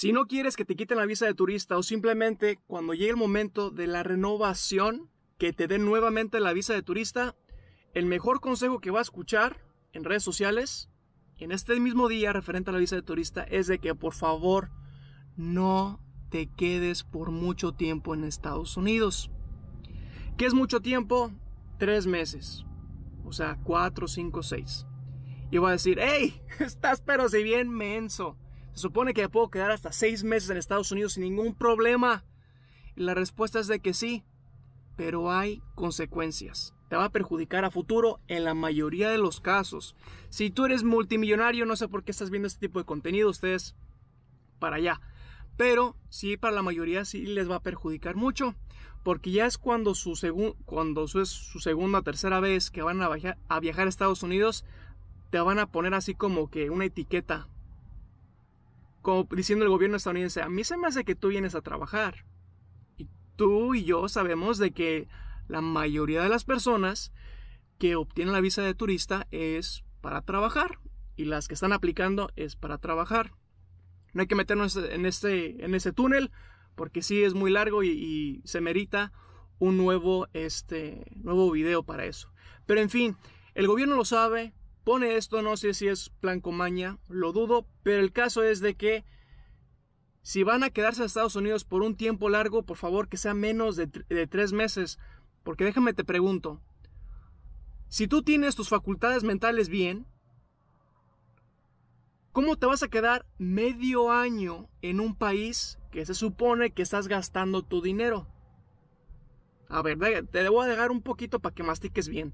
Si no quieres que te quiten la visa de turista o simplemente cuando llegue el momento de la renovación, que te den nuevamente la visa de turista, el mejor consejo que va a escuchar en redes sociales en este mismo día referente a la visa de turista es de que por favor no te quedes por mucho tiempo en Estados Unidos. ¿Qué es mucho tiempo? Tres meses. O sea, cuatro, cinco, seis. Y va a decir, hey, estás pero si bien menso supone que puedo quedar hasta seis meses en Estados Unidos sin ningún problema. la respuesta es de que sí, pero hay consecuencias. Te va a perjudicar a futuro en la mayoría de los casos. Si tú eres multimillonario, no sé por qué estás viendo este tipo de contenido, ustedes para allá. Pero sí, para la mayoría sí les va a perjudicar mucho, porque ya es cuando su, cuando es su segunda o tercera vez que van a viajar, a viajar a Estados Unidos, te van a poner así como que una etiqueta diciendo el gobierno estadounidense, a mí se me hace que tú vienes a trabajar. Y tú y yo sabemos de que la mayoría de las personas que obtienen la visa de turista es para trabajar y las que están aplicando es para trabajar. No hay que meternos en este, en ese túnel porque sí es muy largo y, y, se merita un nuevo, este, nuevo video para eso. Pero en fin, el gobierno lo sabe, pone esto, no sé si es plan comaña lo dudo, pero el caso es de que si van a quedarse en Estados Unidos por un tiempo largo, por favor que sea menos de, tres meses, porque déjame te pregunto, si tú tienes tus facultades mentales bien, ¿cómo te vas a quedar medio año en un país que se supone que estás gastando tu dinero? A ver, te debo dejar un poquito para que mastiques bien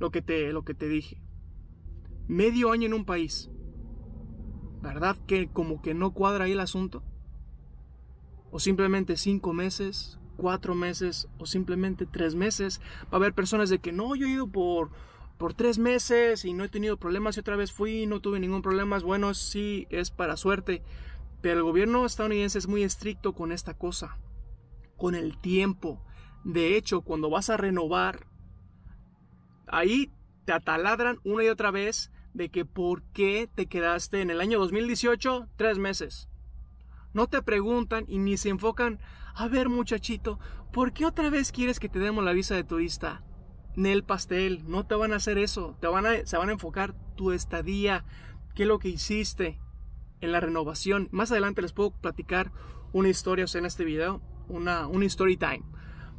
lo que te, lo que te dije medio año en un país. ¿Verdad que como que no cuadra ahí el asunto? O simplemente cinco meses, cuatro meses o simplemente tres meses. Va a haber personas de que no, yo he ido por, por tres meses y no he tenido problemas y otra vez fui y no tuve ningún problema. Bueno, sí, es para suerte. Pero el gobierno estadounidense es muy estricto con esta cosa, con el tiempo. De hecho, cuando vas a renovar, ahí te ataladran una y otra vez de que por qué te quedaste en el año 2018 tres meses. No te preguntan y ni se enfocan, a ver muchachito, ¿por qué otra vez quieres que te demos la visa de turista? Nel pastel, no te van a hacer eso, te van a, se van a enfocar tu estadía, qué es lo que hiciste en la renovación. Más adelante les puedo platicar una historia, o sea, en este video, una, un story time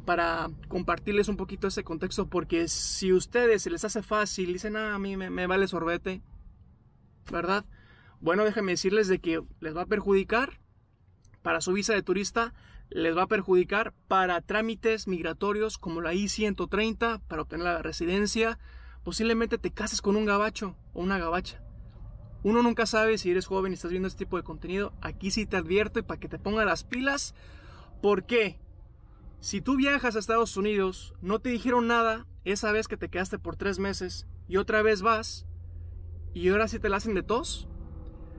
para compartirles un poquito ese contexto, porque si a ustedes se les hace fácil, dicen, ah, a mí me, me vale sorbete, ¿verdad? Bueno, déjenme decirles de que les va a perjudicar para su visa de turista, les va a perjudicar para trámites migratorios como la I-130 para obtener la residencia. Posiblemente te cases con un gabacho o una gabacha. Uno nunca sabe si eres joven y estás viendo este tipo de contenido. Aquí sí te advierto y para que te ponga las pilas. Porque... qué? Si tú viajas a Estados Unidos, no te dijeron nada esa vez que te quedaste por tres meses y otra vez vas y ahora sí te la hacen de tos,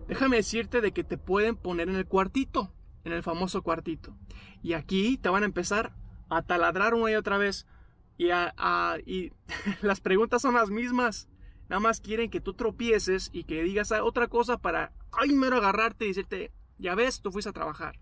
déjame decirte de que te pueden poner en el cuartito, en el famoso cuartito. Y aquí te van a empezar a taladrar una y otra vez. Y, y las preguntas son las mismas. Nada más quieren que tú tropieces y que digas otra cosa para, ay, mero agarrarte y decirte, ya ves, tú fuiste a trabajar.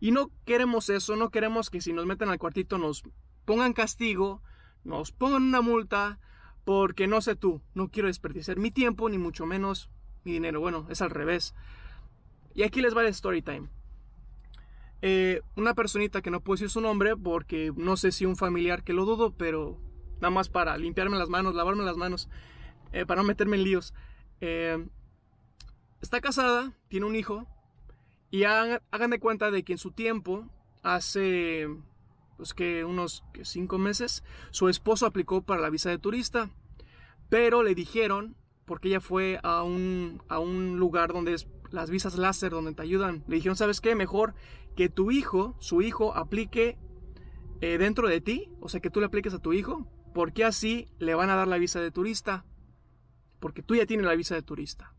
Y no queremos eso, no queremos que si nos meten al cuartito nos pongan castigo, nos pongan una multa, porque no sé tú, no quiero desperdiciar mi tiempo, ni mucho menos mi dinero. Bueno, es al revés. Y aquí les va el story time. Eh, una personita que no puedo decir su nombre porque no sé si un familiar que lo dudo, pero nada más para limpiarme las manos, lavarme las manos, eh, para no meterme en líos. Eh, está casada, tiene un hijo y hagan, de cuenta de que en su tiempo, hace pues que unos cinco meses, su esposo aplicó para la visa de turista, pero le dijeron, porque ella fue a un, a un lugar donde las visas láser, donde te ayudan, le dijeron, ¿sabes qué? Mejor que tu hijo, su hijo, aplique eh, dentro de ti, o sea, que tú le apliques a tu hijo, porque así le van a dar la visa de turista, porque tú ya tienes la visa de turista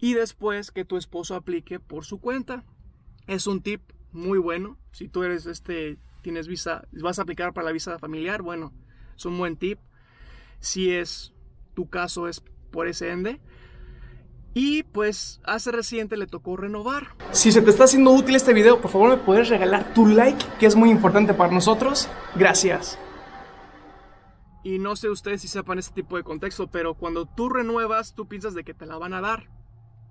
y después que tu esposo aplique por su cuenta. Es un tip muy bueno. Si tú eres este, tienes visa, vas a aplicar para la visa familiar, bueno, es un buen tip. Si es tu caso es por ese ende. Y pues hace reciente le tocó renovar. Si se te está haciendo útil este video, por favor me puedes regalar tu like, que es muy importante para nosotros. Gracias. Y no sé ustedes si sepan este tipo de contexto, pero cuando tú renuevas, tú piensas de que te la van a dar.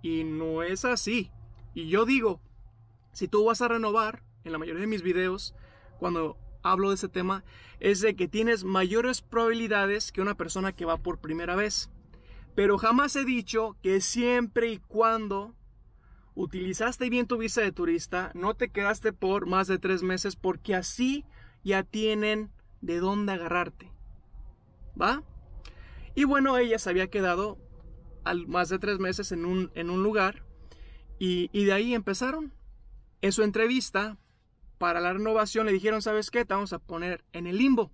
Y no es así. Y yo digo, si tú vas a renovar, en la mayoría de mis videos, cuando hablo de ese tema, es de que tienes mayores probabilidades que una persona que va por primera vez. Pero jamás he dicho que siempre y cuando utilizaste bien tu visa de turista, no te quedaste por más de tres meses porque así ya tienen de dónde agarrarte. ¿Va? Y bueno, ella se había quedado más de tres meses en un, en un lugar y, y, de ahí empezaron. En su entrevista para la renovación le dijeron, ¿sabes qué? Te vamos a poner en el limbo.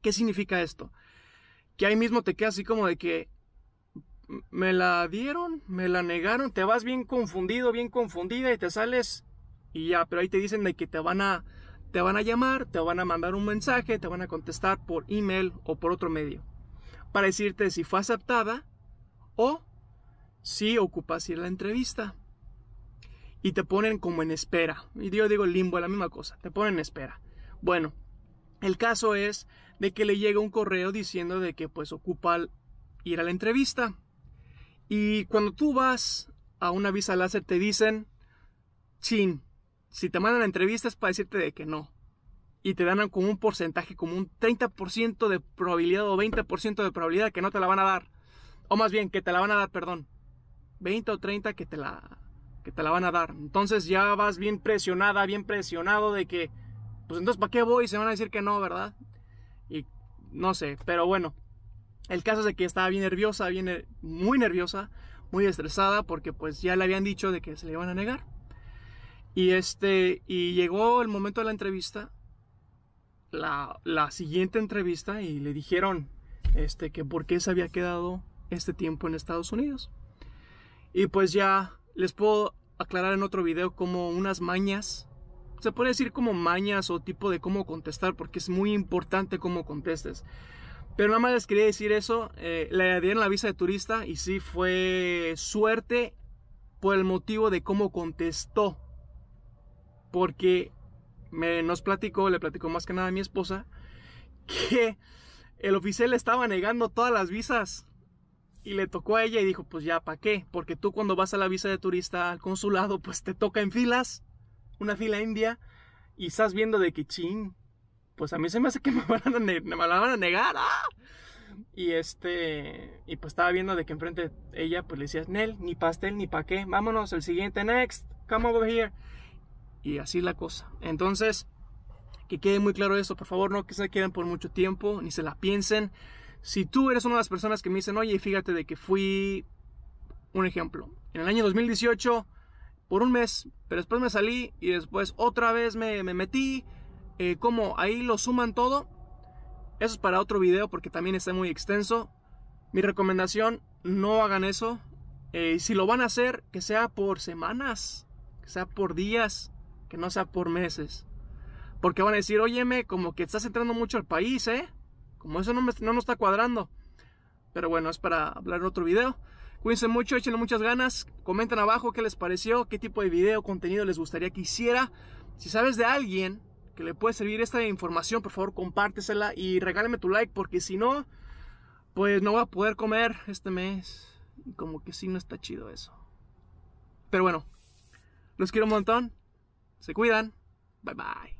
¿Qué significa esto? Que ahí mismo te queda así como de que me la dieron, me la negaron, te vas bien confundido, bien confundida y te sales y ya, pero ahí te dicen de que te van a te van a llamar, te van a mandar un mensaje, te van a contestar por email o por otro medio para decirte si fue aceptada o si ocupas ir a la entrevista y te ponen como en espera. Y yo digo limbo, la misma cosa, te ponen en espera. Bueno, el caso es de que le llega un correo diciendo de que pues ocupa ir a la entrevista. Y cuando tú vas a una visa láser te dicen, chin, si te mandan entrevista es para decirte de que no. Y te dan como un porcentaje, como un 30% de probabilidad o 20% de probabilidad que no te la van a dar. O más bien, que te la van a dar, perdón. 20 o 30 que te la, que te la van a dar. Entonces ya vas bien presionada, bien presionado de que, pues entonces, ¿para qué voy? Se van a decir que no, ¿verdad? Y no sé, pero bueno. El caso es de que estaba bien nerviosa, bien, muy nerviosa, muy estresada, porque pues ya le habían dicho de que se le iban a negar. Y este, y llegó el momento de la entrevista, la, la siguiente entrevista, y le dijeron, este, que por qué se había quedado este tiempo en Estados Unidos. Y pues ya les puedo aclarar en otro video como unas mañas, se puede decir como mañas o tipo de cómo contestar, porque es muy importante cómo contestes. Pero nada más les quería decir eso, eh, le dieron la visa de turista y sí fue suerte por el motivo de cómo contestó. Porque me, nos platicó, le platicó más que nada a mi esposa, que el oficial estaba negando todas las visas y le tocó a ella y dijo, pues ya, ¿para qué? Porque tú cuando vas a la visa de turista al consulado, pues te toca en filas, una fila india, y estás viendo de que ching, pues a mí se me hace que me van a, van a negar. ¿ah? Y este, y pues estaba viendo de que enfrente ella, pues le decía Nel, ni pastel, ni pa' qué, vámonos, el siguiente, next, come over here. Y así la cosa. Entonces, que quede muy claro eso, por favor, no que se queden por mucho tiempo, ni se la piensen. Si tú eres una de las personas que me dicen, oye, fíjate de que fui un ejemplo. En el año 2018, por un mes, pero después me salí y después otra vez me, me metí. Eh, como ahí lo suman todo, eso es para otro video porque también está muy extenso. Mi recomendación, no hagan eso. Eh, si lo van a hacer, que sea por semanas, que sea por días, que no sea por meses. Porque van a decir, óyeme, como que estás entrando mucho al país, ¿eh? Como eso no, no nos está cuadrando. Pero bueno, es para hablar en otro video. Cuídense mucho, échenle muchas ganas. Comenten abajo qué les pareció, qué tipo de video, contenido les gustaría que hiciera. Si sabes de alguien que le puede servir esta información, por favor, compártesela y regálame tu like, porque si no, pues no voy a poder comer este mes. Y como que sí, no está chido eso. Pero bueno, los quiero un montón. Se cuidan. Bye bye.